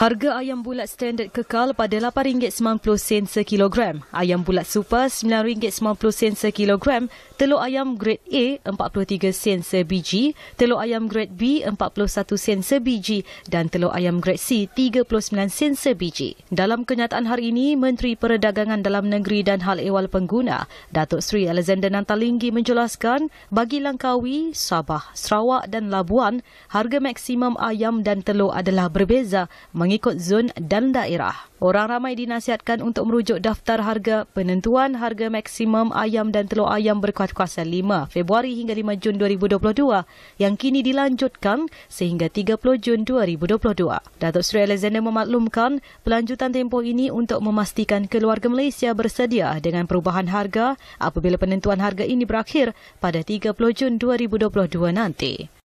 Harga ayam bulat standard kekal pada RM8.90 sekilogram. Ayam bulat super RM9.90 sekilogram. Telur ayam grade A 43 sen sebiji. Telur ayam grade B 41 sen sebiji. Dan telur ayam grade C 39 sen sebiji. Dalam kenyataan hari ini, Menteri Perdagangan Dalam Negeri dan Hal Ewal Pengguna, Datuk Seri Alexander Nantalinggi menjelaskan, bagi Langkawi, Sabah, Sarawak dan Labuan, harga maksimum ayam dan telur adalah berbeza mengikut zon dan daerah. Orang ramai dinasihatkan untuk merujuk daftar harga penentuan harga maksimum ayam dan telur ayam berkuat kuasa 5 Februari hingga 5 Jun 2022 yang kini dilanjutkan sehingga 30 Jun 2022. Datuk Seri Alexander memaklumkan pelanjutan tempoh ini untuk memastikan keluarga Malaysia bersedia dengan perubahan harga apabila penentuan harga ini berakhir pada 30 Jun 2022 nanti.